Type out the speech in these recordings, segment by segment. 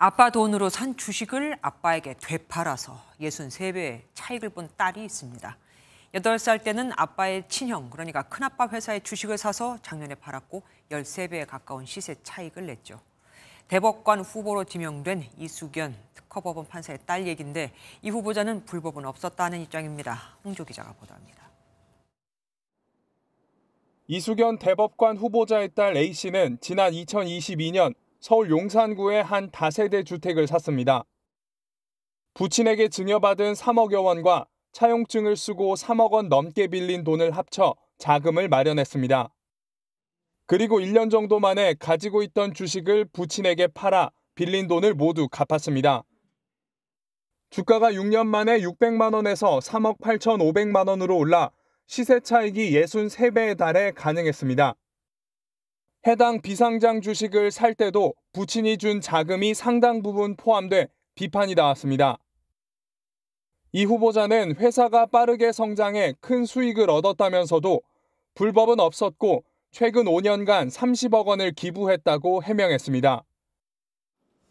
아빠 돈으로 산 주식을 아빠에게 되팔아서 63배의 차익을 본 딸이 있습니다. 8살 때는 아빠의 친형, 그러니까 큰아빠 회사의 주식을 사서 작년에 팔았고 13배에 가까운 시세 차익을 냈죠. 대법관 후보로 지명된 이수견 특허법원 판사의 딸 얘긴데 이 후보자는 불법은 없었다는 입장입니다. 홍조 기자가 보도합니다. 이수견 대법관 후보자의 딸 A씨는 지난 2022년 서울 용산구의 한 다세대 주택을 샀습니다. 부친에게 증여받은 3억여 원과 차용증을 쓰고 3억 원 넘게 빌린 돈을 합쳐 자금을 마련했습니다. 그리고 1년 정도 만에 가지고 있던 주식을 부친에게 팔아 빌린 돈을 모두 갚았습니다. 주가가 6년 만에 600만 원에서 3억 8,500만 원으로 올라 시세 차익이 63배에 달해 가능했습니다. 해당 비상장 주식을 살 때도 부친이 준 자금이 상당 부분 포함돼 비판이 나왔습니다. 이 후보자는 회사가 빠르게 성장해 큰 수익을 얻었다면서도 불법은 없었고 최근 5년간 30억 원을 기부했다고 해명했습니다.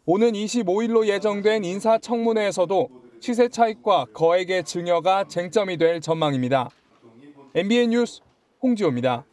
오는 25일로 예정된 인사청문회에서도 시세 차익과 거액의 증여가 쟁점이 될 전망입니다. MBN 뉴스 홍지호입니다.